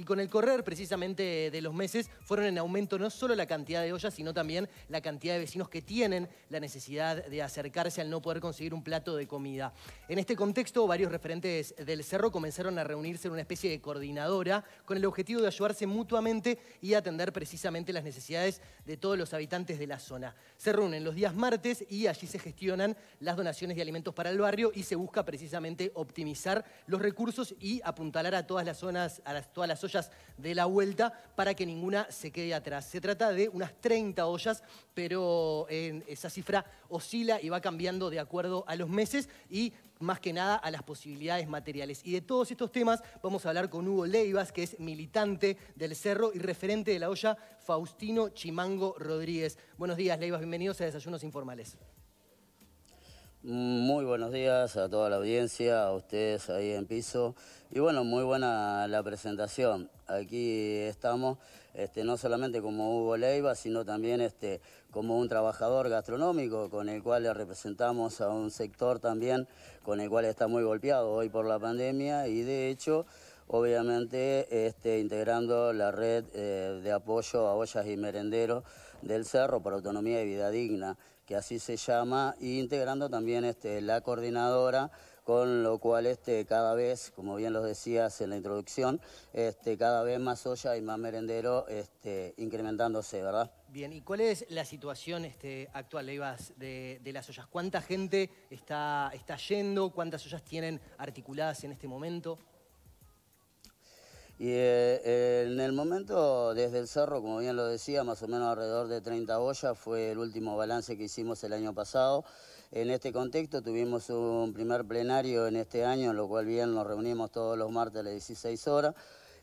y con el correr precisamente de los meses fueron en aumento no solo la cantidad de ollas, sino también la cantidad de vecinos que tienen la necesidad de acercarse al no poder conseguir un plato de comida. En este contexto, varios referentes del cerro comenzaron a reunirse en una especie de coordinadora con el objetivo de ayudarse mutuamente y atender precisamente las necesidades de todos los habitantes de la zona. Se reúnen los días martes y allí se gestionan las donaciones de alimentos para el barrio y se busca precisamente optimizar los recursos y apuntalar a todas las zonas, a todas las ollas de la vuelta para que ninguna se quede atrás. Se trata de unas 30 ollas, pero esa cifra oscila y va cambiando de acuerdo a los meses y más que nada a las posibilidades materiales. Y de todos estos temas vamos a hablar con Hugo Leivas, que es militante del Cerro y referente de la olla Faustino Chimango Rodríguez. Buenos días, Leivas, bienvenidos a Desayunos Informales. Muy buenos días a toda la audiencia, a ustedes ahí en piso. Y bueno, muy buena la presentación. Aquí estamos, este, no solamente como Hugo Leiva, sino también este, como un trabajador gastronómico con el cual representamos a un sector también con el cual está muy golpeado hoy por la pandemia y de hecho, obviamente, este, integrando la red eh, de apoyo a ollas y merenderos del Cerro por Autonomía y Vida Digna que así se llama, e integrando también este, la coordinadora con lo cual este, cada vez, como bien los decías en la introducción, este, cada vez más ollas y más merendero este, incrementándose, ¿verdad? Bien, ¿y cuál es la situación este, actual, Leivas, de, de, las ollas? ¿Cuánta gente está, está yendo? ¿Cuántas ollas tienen articuladas en este momento? Y eh, en el momento, desde el cerro, como bien lo decía, más o menos alrededor de 30 ollas fue el último balance que hicimos el año pasado. En este contexto tuvimos un primer plenario en este año, en lo cual bien nos reunimos todos los martes a las 16 horas.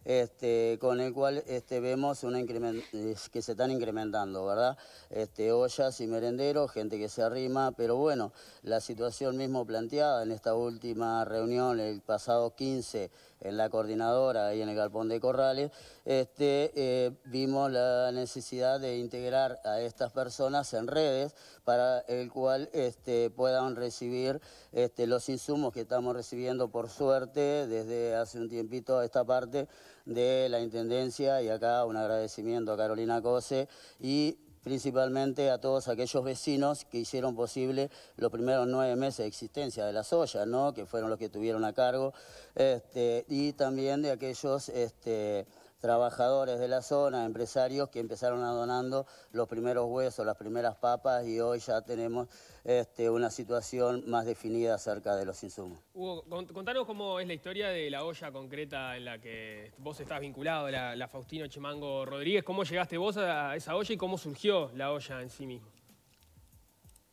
Este, con el cual este, vemos una que se están incrementando, ¿verdad? Este, ollas y merenderos, gente que se arrima, pero bueno, la situación mismo planteada en esta última reunión el pasado 15 en la coordinadora y en el galpón de Corrales, este, eh, vimos la necesidad de integrar a estas personas en redes para el cual este, puedan recibir este, los insumos que estamos recibiendo por suerte desde hace un tiempito a esta parte de la Intendencia y acá un agradecimiento a Carolina Cose y principalmente a todos aquellos vecinos que hicieron posible los primeros nueve meses de existencia de la soya, ¿no? que fueron los que tuvieron a cargo, este, y también de aquellos... Este, trabajadores de la zona, empresarios que empezaron a donando los primeros huesos, las primeras papas y hoy ya tenemos este, una situación más definida acerca de los insumos. Hugo, contanos cómo es la historia de la olla concreta en la que vos estás vinculado, la, Faustino Chimango Rodríguez, cómo llegaste vos a esa olla y cómo surgió la olla en sí mismo.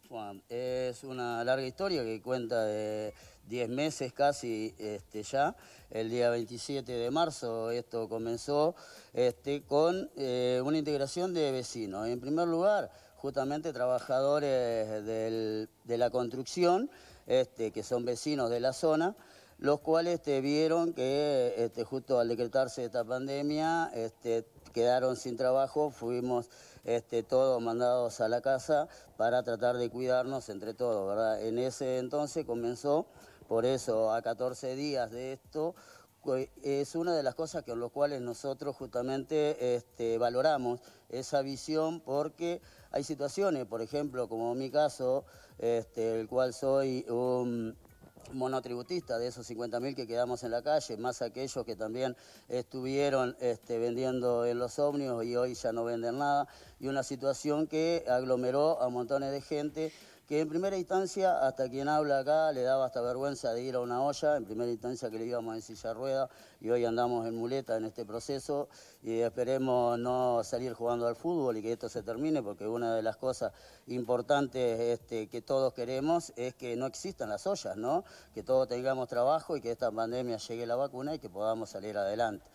Juan, es una larga historia que cuenta de 10 meses casi este, ya. El día 27 de marzo esto comenzó este, con eh, una integración de vecinos. En primer lugar, justamente trabajadores de la construcción, este, que son vecinos de la zona, los cuales este, vieron que justo al decretarse esta pandemia quedaron sin trabajo, fuimos todos mandados a la casa para tratar de cuidarnos entre todos. ¿verdad? En ese entonces comenzó por eso, a 14 días de esto, pues, es una de las cosas con las cuales nosotros justamente este, valoramos esa visión porque hay situaciones, por ejemplo, como mi caso, este, el cual soy un monotributista de esos 50.000 que quedamos en la calle, más aquellos que también estuvieron este, vendiendo en los ómnios y hoy ya no venden nada, y una situación que aglomeró a montones de gente que en primera instancia, hasta quien habla acá, le daba hasta vergüenza de ir a una olla, en primera instancia que le íbamos en silla rueda y hoy andamos en muleta en este proceso y esperemos no salir jugando al fútbol y que esto se termine porque una de las cosas importantes este, que todos queremos es que no existan las ollas, ¿no? que todos tengamos trabajo y que esta pandemia llegue la vacuna y que podamos salir adelante.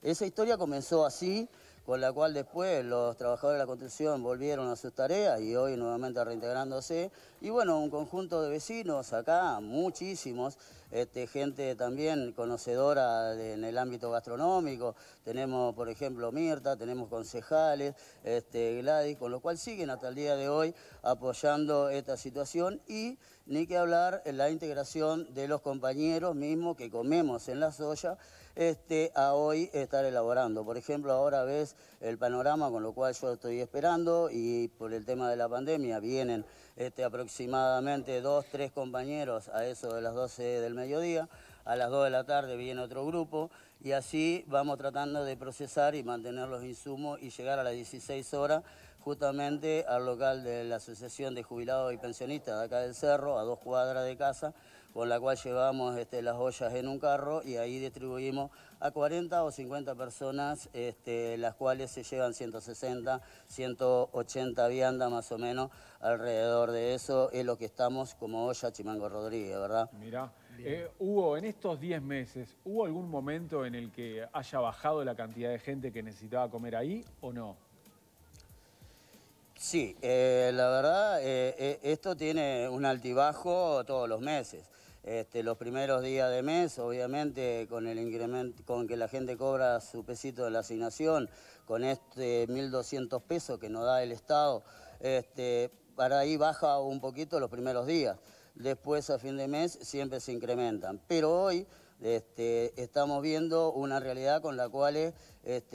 Esa historia comenzó así por la cual después los trabajadores de la construcción volvieron a sus tareas y hoy nuevamente reintegrándose, y bueno, un conjunto de vecinos acá, muchísimos, este, gente también conocedora en el ámbito gastronómico, tenemos por ejemplo Mirta, tenemos concejales, este, Gladys, con lo cual siguen hasta el día de hoy apoyando esta situación y ni que hablar en la integración de los compañeros mismos que comemos en la soya este, a hoy estar elaborando. Por ejemplo, ahora ves el panorama con lo cual yo estoy esperando y por el tema de la pandemia vienen este, aproximadamente aproximadamente dos, tres compañeros a eso de las 12 del mediodía, a las 2 de la tarde viene otro grupo y así vamos tratando de procesar y mantener los insumos y llegar a las 16 horas justamente al local de la Asociación de Jubilados y Pensionistas de acá del Cerro, a dos cuadras de casa, con la cual llevamos este, las ollas en un carro y ahí distribuimos a 40 o 50 personas, este, las cuales se llevan 160, 180 viandas más o menos alrededor de eso, es lo que estamos como olla Chimango Rodríguez, ¿verdad? Mira, eh, Hugo, en estos 10 meses, ¿hubo algún momento en el que haya bajado la cantidad de gente que necesitaba comer ahí o no? Sí, eh, la verdad, eh, eh, esto tiene un altibajo todos los meses. Este, los primeros días de mes, obviamente, con el con que la gente cobra su pesito de la asignación, con este 1.200 pesos que nos da el Estado, este, para ahí baja un poquito los primeros días. Después, a fin de mes, siempre se incrementan. Pero hoy este, estamos viendo una realidad con la cual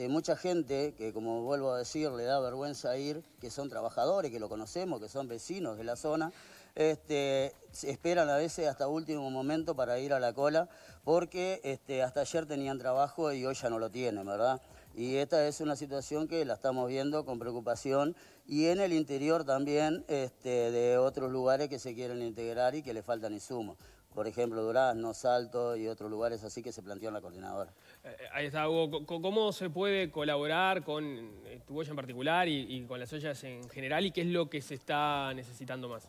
mucha gente, que como vuelvo a decir, le da vergüenza ir, que son trabajadores, que lo conocemos, que son vecinos de la zona, este, esperan a veces hasta último momento para ir a la cola, porque este, hasta ayer tenían trabajo y hoy ya no lo tienen, ¿verdad? Y esta es una situación que la estamos viendo con preocupación y en el interior también este, de otros lugares que se quieren integrar y que le faltan insumos. Por ejemplo, No Salto y otros lugares así que se planteó en la coordinadora. Eh, ahí está, Hugo. ¿Cómo se puede colaborar con eh, tu olla en particular y con las ollas en general y qué es lo que se está necesitando más?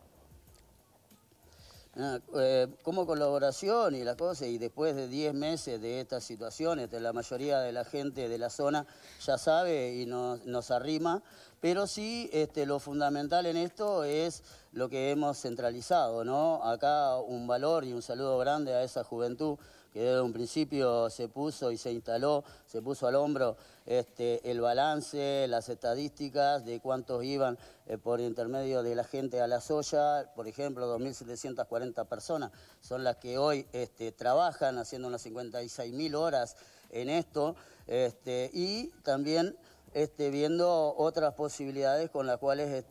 Ah, eh, como colaboración y las cosas y después de 10 meses de estas situaciones, la mayoría de la gente de la zona ya sabe y nos, nos arrima, pero sí este, lo fundamental en esto es lo que hemos centralizado, ¿no? Acá un valor y un saludo grande a esa juventud que desde un principio se puso y se instaló, se puso al hombro este, el balance, las estadísticas de cuántos iban eh, por intermedio de la gente a la soya, por ejemplo, 2.740 personas son las que hoy este, trabajan haciendo unas 56.000 horas en esto este, y también viendo otras posibilidades con las cuales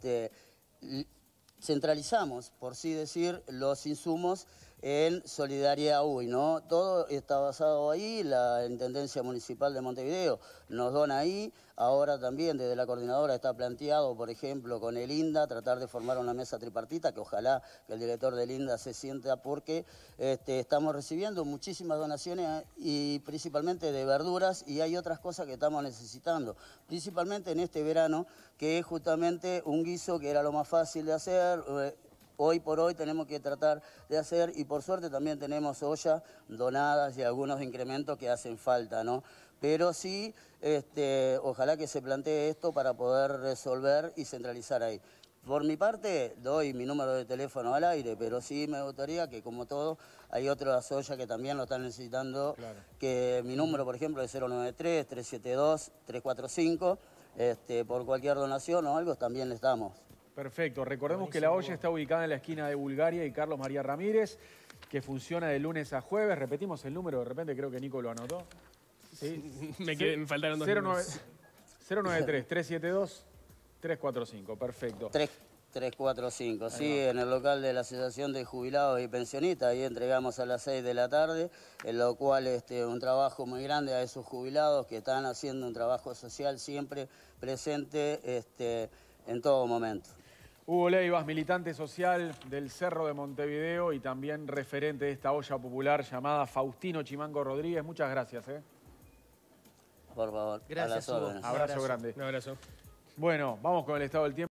centralizamos, por sí decir, los insumos en Solidaridad uy, ¿no? Todo está basado ahí, la Intendencia Municipal de Montevideo nos dona ahí, ahora también desde la coordinadora está planteado, por ejemplo, con el INDA, tratar de formar una mesa tripartita, que ojalá que el director del INDA se sienta, porque este, estamos recibiendo muchísimas donaciones eh, y principalmente de verduras y hay otras cosas que estamos necesitando, principalmente en este verano, que es justamente un guiso que era lo más fácil de hacer, eh, hoy por hoy tenemos que tratar de hacer y por suerte también tenemos ollas donadas y algunos incrementos que hacen falta, ¿no? Pero sí, este, ojalá que se plantee esto para poder resolver y centralizar ahí. Por mi parte, doy mi número de teléfono al aire, pero sí me gustaría que, como todo, hay otras ollas que también lo están necesitando, que mi número, por ejemplo, es 093-372-345, este, por cualquier donación o algo, también le estamos. Perfecto. Recordemos que la olla está ubicada en la esquina de Bulgaria y Carlos María Ramírez, que funciona de lunes a jueves. Repetimos el número, de repente creo que Nico lo anotó. ¿Sí? me, faltaron dos 093 372 345, perfecto. cuatro 345, sí, en el local de la Asociación de Jubilados y Pensionistas, ahí entregamos a las 6 de la tarde, en lo cual este, un trabajo muy grande a esos jubilados que están haciendo un trabajo social siempre presente este, en todo momento. Hugo Leivas, militante social del Cerro de Montevideo y también referente de esta olla popular llamada Faustino Chimango Rodríguez. Muchas gracias. Eh. Por favor. Gracias, abrazo, Hugo. abrazo grande. Un abrazo. Bueno, vamos con el estado del tiempo.